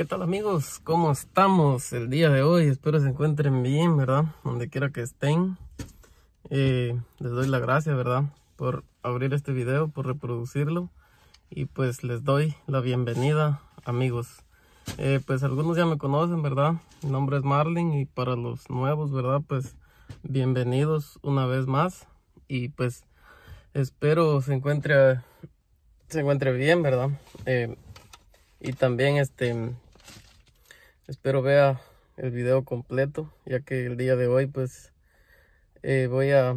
¿Qué tal amigos? ¿Cómo estamos el día de hoy? Espero se encuentren bien, ¿verdad? Donde quiera que estén. Eh, les doy la gracia, ¿verdad? Por abrir este video, por reproducirlo. Y pues les doy la bienvenida, amigos. Eh, pues algunos ya me conocen, ¿verdad? Mi nombre es Marlin y para los nuevos, ¿verdad? Pues bienvenidos una vez más. Y pues espero se encuentre, se encuentre bien, ¿verdad? Eh, y también este espero vea el video completo ya que el día de hoy pues eh, voy a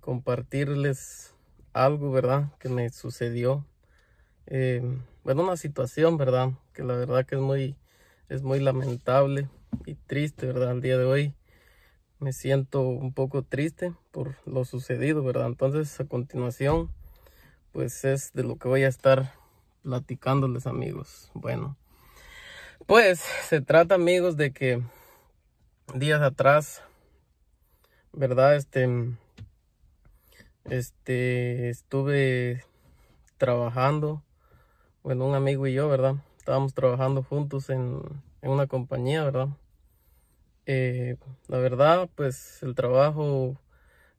compartirles algo verdad que me sucedió eh, bueno una situación verdad que la verdad que es muy es muy lamentable y triste verdad el día de hoy me siento un poco triste por lo sucedido verdad entonces a continuación pues es de lo que voy a estar platicándoles amigos bueno pues se trata amigos de que días atrás, ¿verdad? Este, este, estuve trabajando, bueno, un amigo y yo, ¿verdad? Estábamos trabajando juntos en, una compañía, ¿verdad? Eh, la verdad, pues el trabajo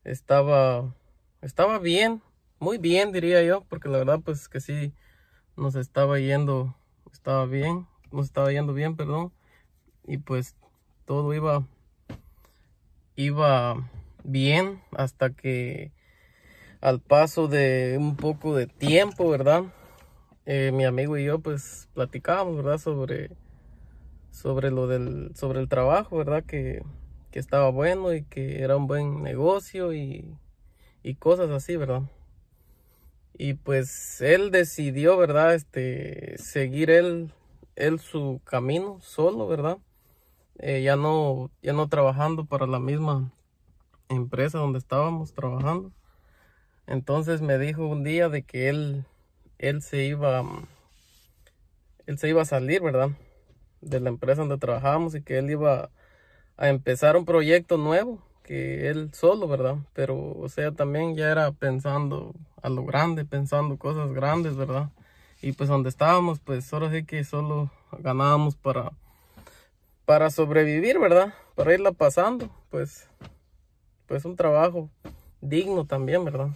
estaba, estaba bien, muy bien diría yo, porque la verdad, pues que sí, nos estaba yendo, estaba bien, nos estaba yendo bien, perdón. Y pues todo iba, iba bien hasta que al paso de un poco de tiempo, ¿verdad? Eh, mi amigo y yo pues platicábamos, ¿verdad? Sobre, sobre lo del, sobre el trabajo, ¿verdad? Que, estaba bueno y que era un buen negocio y, y cosas así, ¿verdad? y pues él decidió, ¿verdad? Este, seguir él él su camino solo, ¿verdad? Eh, ya, no, ya no trabajando para la misma empresa donde estábamos trabajando. Entonces me dijo un día de que él, él se iba, él se iba a salir, ¿verdad? De la empresa donde trabajábamos y que él iba a empezar un proyecto nuevo, que él solo, ¿verdad? Pero, o sea, también ya era pensando a lo grande, pensando cosas grandes, ¿verdad? y pues donde estábamos pues ahora sí que solo ganábamos para para sobrevivir verdad para irla pasando pues pues un trabajo digno también verdad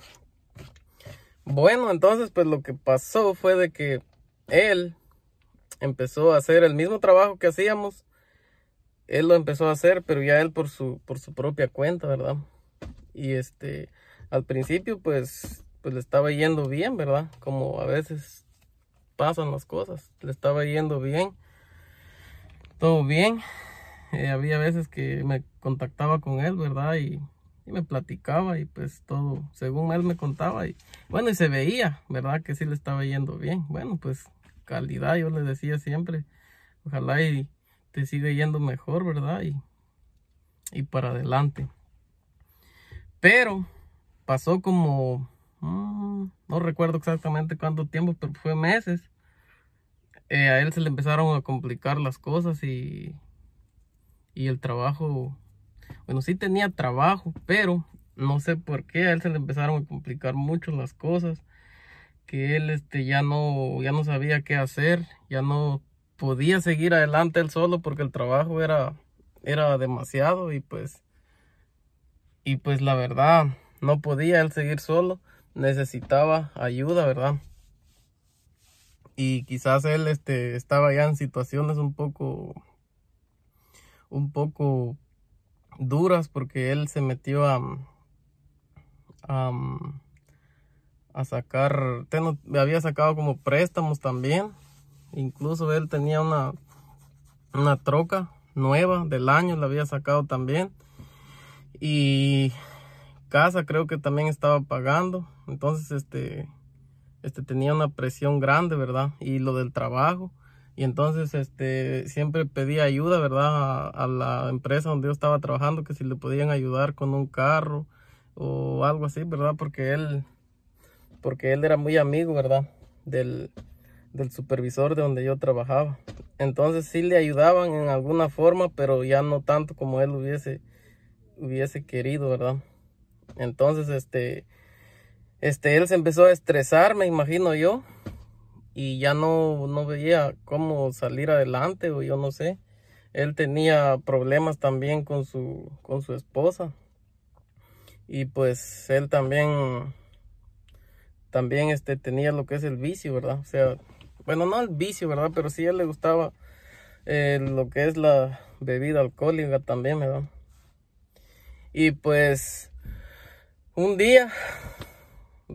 bueno entonces pues lo que pasó fue de que él empezó a hacer el mismo trabajo que hacíamos él lo empezó a hacer pero ya él por su por su propia cuenta verdad y este al principio pues pues le estaba yendo bien verdad como a veces pasan las cosas. Le estaba yendo bien. Todo bien. Eh, había veces que me contactaba con él, ¿verdad? Y, me platicaba y pues todo, según él me contaba. Y bueno, y se veía, ¿verdad? Que sí le estaba yendo bien. Bueno, pues calidad, yo le decía siempre. Ojalá y te siga yendo mejor, ¿verdad? Y, y para adelante. Pero pasó como, mm, no recuerdo exactamente cuánto tiempo, pero fue meses eh, a él se le empezaron a complicar las cosas y, el trabajo, bueno, sí tenía trabajo, pero no sé por qué a él se le empezaron a complicar mucho las cosas, que él este, ya, no, ya no sabía qué hacer, ya no podía seguir adelante él solo porque el trabajo era, era demasiado y pues, y pues la verdad, no podía él seguir solo, necesitaba ayuda, ¿verdad? y quizás él este, estaba ya en situaciones un poco, un poco duras porque él se metió a, a, sacar, me había sacado como préstamos también, incluso él tenía una, una troca nueva del año, la había sacado también y casa creo que también estaba pagando, entonces este este, tenía una presión grande, ¿verdad? Y lo del trabajo. Y entonces este, siempre pedía ayuda, ¿verdad? A, la empresa donde yo estaba trabajando, que si le podían ayudar con un carro o algo así, ¿verdad? Porque él, porque él era muy amigo, ¿verdad? Del, del supervisor de donde yo trabajaba. Entonces sí le ayudaban en alguna forma, pero ya no tanto como él hubiese, hubiese querido, ¿verdad? Entonces, este, este, él se empezó a estresar, me imagino yo, y ya no, no veía cómo salir adelante, o yo no sé. Él tenía problemas también con su, con su esposa. Y pues él también, también este, tenía lo que es el vicio, ¿verdad? O sea, bueno, no el vicio, ¿verdad? Pero sí a él le gustaba eh, lo que es la bebida alcohólica también, ¿verdad? Y pues un día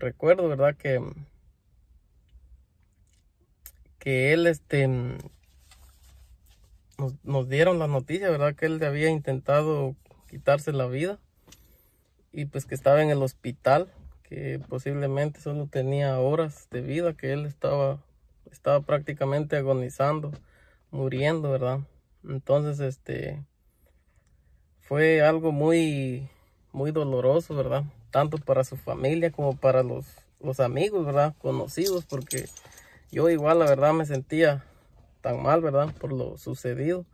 recuerdo, ¿verdad? Que, que él, este, nos, dieron la noticia, ¿verdad? Que él había intentado quitarse la vida y pues que estaba en el hospital, que posiblemente solo tenía horas de vida, que él estaba, estaba prácticamente agonizando, muriendo, ¿verdad? Entonces, este, fue algo muy, muy doloroso, ¿verdad? tanto para su familia como para los, amigos, ¿verdad? Conocidos, porque yo igual la verdad me sentía tan mal, ¿verdad? Por lo sucedido.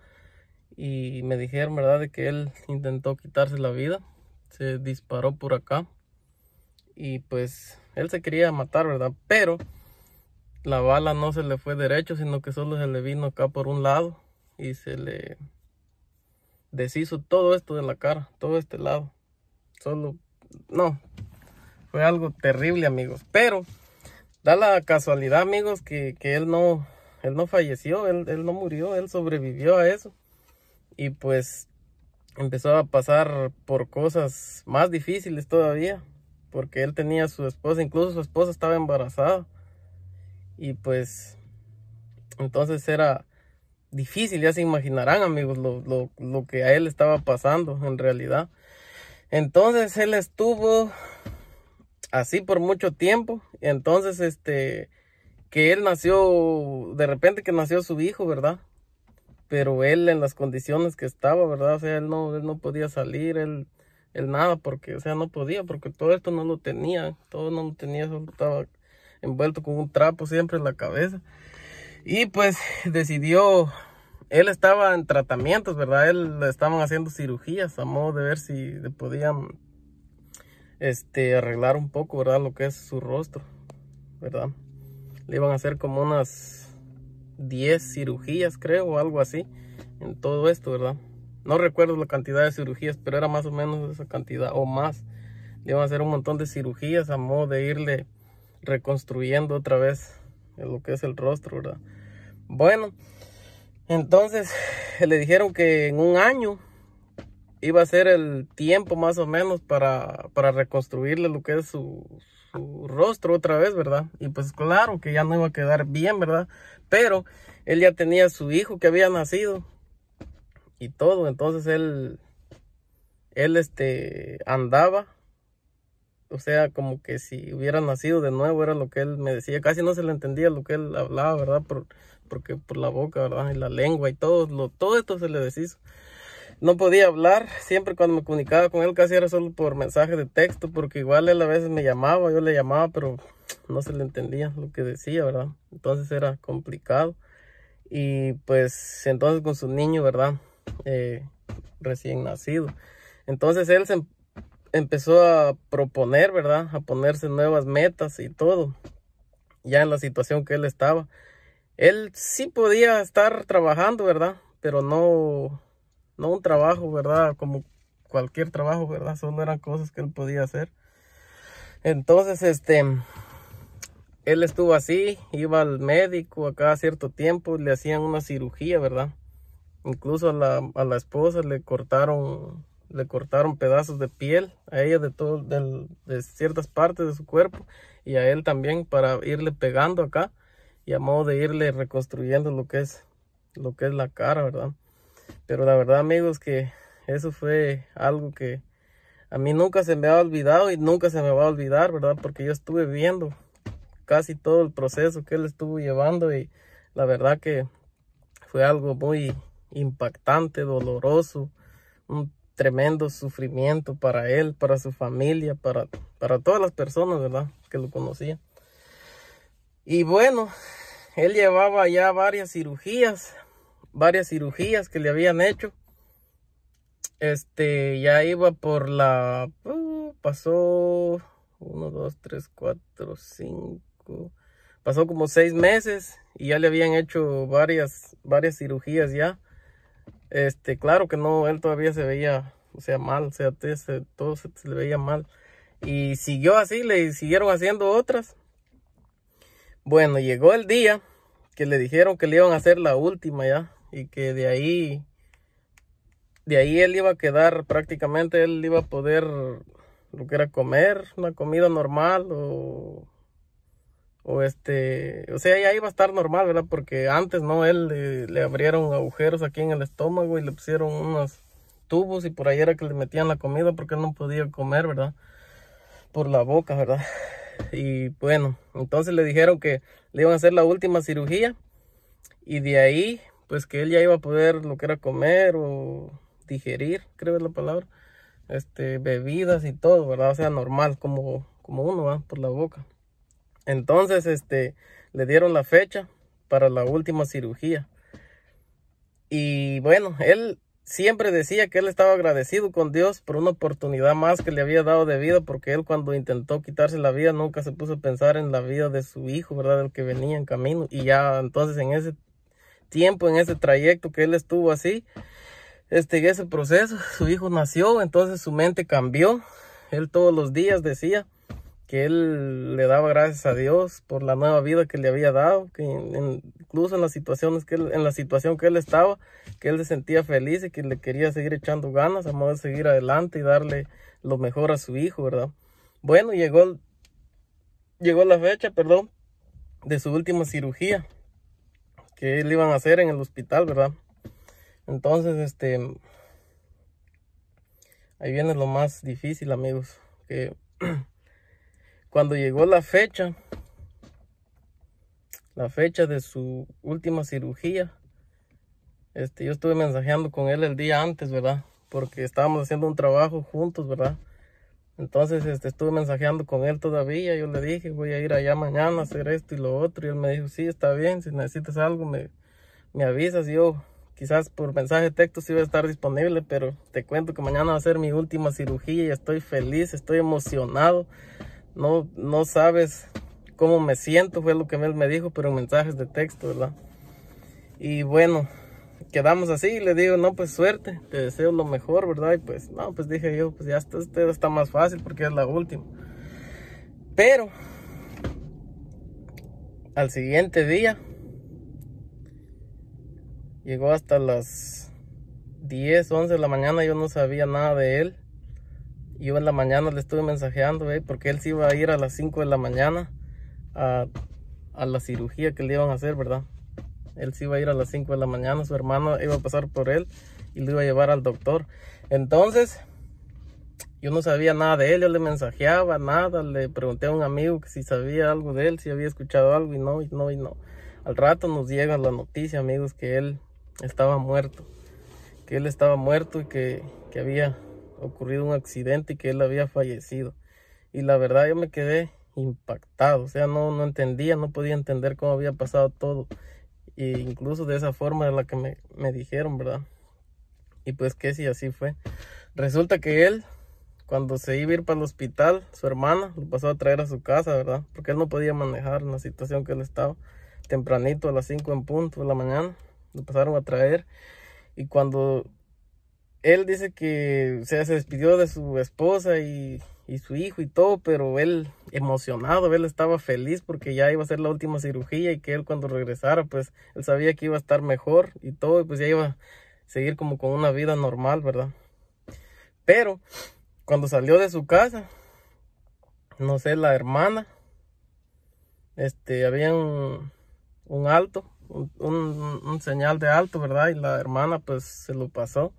Y me dijeron, ¿verdad? De que él intentó quitarse la vida. Se disparó por acá. Y pues él se quería matar, ¿verdad? Pero la bala no se le fue derecho, sino que solo se le vino acá por un lado. Y se le deshizo todo esto de la cara, todo este lado. Solo no, fue algo terrible, amigos. Pero da la casualidad, amigos, que, él no, él no falleció, él, no murió, él sobrevivió a eso. Y pues empezó a pasar por cosas más difíciles todavía, porque él tenía a su esposa, incluso su esposa estaba embarazada. Y pues entonces era difícil, ya se imaginarán amigos lo, lo que a él estaba pasando en realidad. Entonces él estuvo así por mucho tiempo. Entonces, este, que él nació, de repente que nació su hijo, ¿verdad? Pero él en las condiciones que estaba, ¿verdad? O sea, él no, él no podía salir, él, nada, porque, o sea, no podía, porque todo esto no lo tenía, todo no lo tenía, estaba envuelto con un trapo siempre en la cabeza. Y pues decidió él estaba en tratamientos, ¿verdad? Él le estaban haciendo cirugías a modo de ver si le podían este, arreglar un poco, ¿verdad? Lo que es su rostro, ¿verdad? Le iban a hacer como unas 10 cirugías, creo, o algo así, en todo esto, ¿verdad? No recuerdo la cantidad de cirugías, pero era más o menos esa cantidad o más. Le iban a hacer un montón de cirugías a modo de irle reconstruyendo otra vez lo que es el rostro, ¿verdad? Bueno, entonces le dijeron que en un año iba a ser el tiempo más o menos para, para reconstruirle lo que es su, rostro otra vez, ¿verdad? Y pues claro que ya no iba a quedar bien, ¿verdad? Pero él ya tenía su hijo que había nacido y todo, entonces él, él este, andaba o sea, como que si hubiera nacido de nuevo, era lo que él me decía. Casi no se le entendía lo que él hablaba, ¿verdad? Por, porque por la boca, ¿verdad? Y la lengua y todo, todo esto se le deshizo. No podía hablar, siempre cuando me comunicaba con él casi era solo por mensaje de texto, porque igual él a veces me llamaba, yo le llamaba, pero no se le entendía lo que decía, ¿verdad? Entonces era complicado. Y pues entonces con su niño, ¿verdad? Eh, recién nacido. Entonces él se, empezó a proponer, ¿verdad? A ponerse nuevas metas y todo, ya en la situación que él estaba. Él sí podía estar trabajando, ¿verdad? Pero no, no un trabajo, ¿verdad? Como cualquier trabajo, ¿verdad? Solo eran cosas que él podía hacer. Entonces, este, él estuvo así, iba al médico a cierto tiempo, le hacían una cirugía, ¿verdad? Incluso a la, a la esposa le cortaron le cortaron pedazos de piel a ella de, todo, de, ciertas partes de su cuerpo y a él también para irle pegando acá y a modo de irle reconstruyendo lo que es, lo que es la cara, ¿verdad? Pero la verdad, amigos, que eso fue algo que a mí nunca se me ha olvidado y nunca se me va a olvidar, ¿verdad? Porque yo estuve viendo casi todo el proceso que él estuvo llevando y la verdad que fue algo muy impactante, doloroso, un tremendo sufrimiento para él, para su familia, para, para todas las personas, ¿verdad? Que lo conocían. Y bueno, él llevaba ya varias cirugías, varias cirugías que le habían hecho. Este, ya iba por la... Uh, pasó... uno, dos, tres, cuatro, cinco, Pasó como seis meses y ya le habían hecho varias, varias cirugías ya. Este, claro que no, él todavía se veía, o sea, mal, o sea, todo se, se, le veía mal. Y siguió así, le siguieron haciendo otras. Bueno, llegó el día que le dijeron que le iban a hacer la última ya y que de ahí, de ahí él iba a quedar prácticamente, él iba a poder lo que era comer, una comida normal o o este, o sea, ya iba a estar normal, ¿verdad? Porque antes, ¿no? Él le, abrieron agujeros aquí en el estómago y le pusieron unos tubos y por ahí era que le metían la comida porque él no podía comer, ¿verdad? Por la boca, ¿verdad? Y bueno, entonces le dijeron que le iban a hacer la última cirugía y de ahí, pues que él ya iba a poder lo que era comer o digerir, creo es la palabra, este, bebidas y todo, ¿verdad? O sea, normal, como, como uno va por la boca. Entonces, este, le dieron la fecha para la última cirugía. Y bueno, él siempre decía que él estaba agradecido con Dios por una oportunidad más que le había dado de vida, porque él cuando intentó quitarse la vida nunca se puso a pensar en la vida de su hijo, ¿verdad? El que venía en camino. Y ya entonces en ese tiempo, en ese trayecto que él estuvo así, este, ese proceso, su hijo nació, entonces su mente cambió. Él todos los días decía, que él le daba gracias a Dios por la nueva vida que le había dado, que incluso en las situaciones que en la situación que él estaba, que él se sentía feliz y que le quería seguir echando ganas, a modo seguir adelante y darle lo mejor a su hijo, ¿verdad? Bueno, llegó llegó la fecha, perdón, de su última cirugía que le iban a hacer en el hospital, ¿verdad? Entonces, este ahí viene lo más difícil, amigos, que Cuando llegó la fecha, la fecha de su última cirugía, este, yo estuve mensajeando con él el día antes, ¿verdad? Porque estábamos haciendo un trabajo juntos, ¿verdad? Entonces este, estuve mensajeando con él todavía, yo le dije, voy a ir allá mañana a hacer esto y lo otro, y él me dijo, sí, está bien, si necesitas algo me, me avisas, yo quizás por mensaje de texto sí va a estar disponible, pero te cuento que mañana va a ser mi última cirugía y estoy feliz, estoy emocionado no, no sabes cómo me siento, fue lo que él me dijo, pero mensajes de texto, ¿verdad? Y bueno, quedamos así y le digo, no, pues suerte, te deseo lo mejor, ¿verdad? Y pues, no, pues dije yo, pues ya está, este está más fácil porque es la última. Pero, al siguiente día, llegó hasta las 10, 11 de la mañana, yo no sabía nada de él yo en la mañana le estuve mensajeando, porque él se iba a ir a las 5 de la mañana a, la cirugía que le iban a hacer, ¿verdad? Él se iba a ir a las 5 de la mañana, su hermano iba a pasar por él y lo iba a llevar al doctor. Entonces, yo no sabía nada de él, yo le mensajeaba, nada, le pregunté a un amigo si sabía algo de él, si había escuchado algo y no, y no, y no. Al rato nos llega la noticia, amigos, que él estaba muerto, que él estaba muerto y que, que había ocurrido un accidente y que él había fallecido. Y la verdad yo me quedé impactado, o sea, no, no entendía, no podía entender cómo había pasado todo. E incluso de esa forma de la que me, me dijeron, ¿verdad? Y pues que si sí, así fue. Resulta que él, cuando se iba a ir para el hospital, su hermana lo pasó a traer a su casa, ¿verdad? Porque él no podía manejar la situación que él estaba. Tempranito, a las 5 en punto de la mañana, lo pasaron a traer. Y cuando él dice que se despidió de su esposa y, su hijo y todo, pero él emocionado, él estaba feliz porque ya iba a ser la última cirugía y que él cuando regresara, pues él sabía que iba a estar mejor y todo, y pues ya iba a seguir como con una vida normal, ¿verdad? Pero cuando salió de su casa, no sé, la hermana, este, había un, alto, un señal de alto, ¿verdad? Y la hermana pues se lo pasó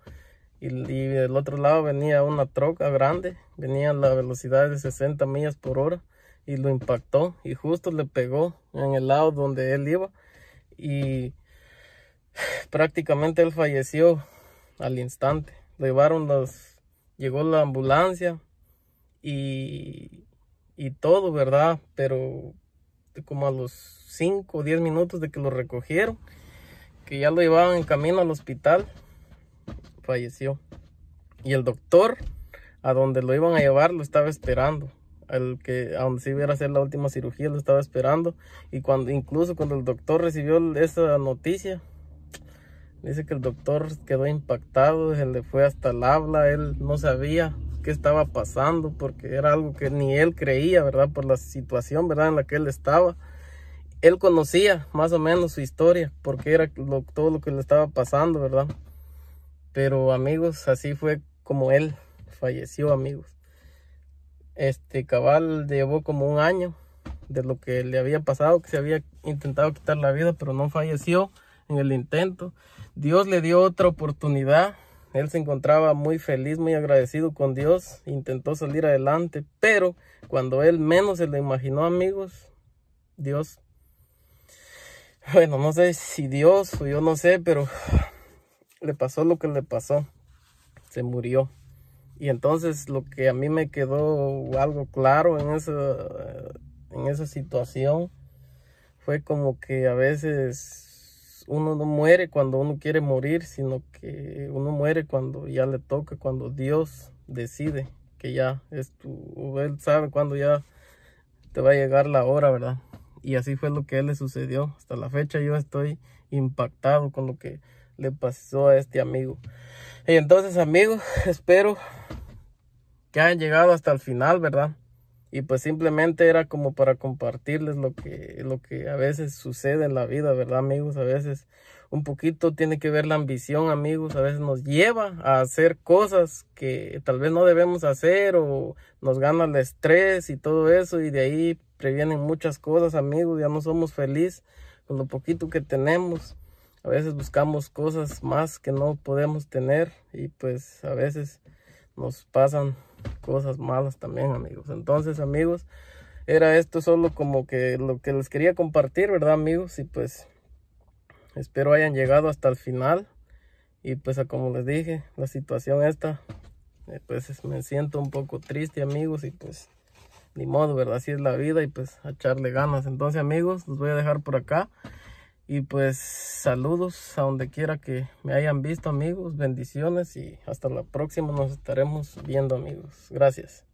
y, del otro lado venía una troca grande, venía a la velocidad de 60 millas por hora y lo impactó y justo le pegó en el lado donde él iba y prácticamente él falleció al instante. llevaron los, llegó la ambulancia y, y todo, ¿verdad? Pero como a los 5 o 10 minutos de que lo recogieron, que ya lo llevaban en camino al hospital, falleció. Y el doctor, a donde lo iban a llevar, lo estaba esperando. El que, a donde se iba a hacer la última cirugía, lo estaba esperando. Y cuando, incluso cuando el doctor recibió esa noticia, dice que el doctor quedó impactado, se le fue hasta el habla, él no sabía qué estaba pasando, porque era algo que ni él creía, ¿verdad? Por la situación, ¿verdad? En la que él estaba. Él conocía más o menos su historia, porque era todo lo que le estaba pasando, ¿verdad? Pero amigos, así fue como él falleció, amigos. Este cabal llevó como un año de lo que le había pasado, que se había intentado quitar la vida, pero no falleció en el intento. Dios le dio otra oportunidad. Él se encontraba muy feliz, muy agradecido con Dios, intentó salir adelante, pero cuando él menos se lo imaginó, amigos, Dios, bueno, no sé si Dios o yo no sé, pero le pasó lo que le pasó. Se murió. Y entonces lo que a mí me quedó algo claro en esa, eh, en esa situación fue como que a veces uno no muere cuando uno quiere morir, sino que uno muere cuando ya le toca, cuando Dios decide que ya es tu, él sabe cuando ya te va a llegar la hora, ¿verdad? Y así fue lo que a él le sucedió. Hasta la fecha yo estoy impactado con lo que le pasó a este amigo. Y entonces, amigos, espero que hayan llegado hasta el final, ¿verdad? Y pues simplemente era como para compartirles lo que, lo que a veces sucede en la vida, ¿verdad, amigos? A veces un poquito tiene que ver la ambición, amigos. A veces nos lleva a hacer cosas que tal vez no debemos hacer o nos gana el estrés y todo eso. Y de ahí previenen muchas cosas, amigos. Ya no somos felices con lo poquito que tenemos a veces buscamos cosas más que no podemos tener y pues a veces nos pasan cosas malas también amigos entonces amigos era esto solo como que lo que les quería compartir verdad amigos y pues espero hayan llegado hasta el final y pues como les dije la situación esta eh, pues me siento un poco triste amigos y pues ni modo verdad así es la vida y pues a echarle ganas entonces amigos los voy a dejar por acá y pues saludos a donde quiera que me hayan visto amigos, bendiciones y hasta la próxima nos estaremos viendo amigos. Gracias.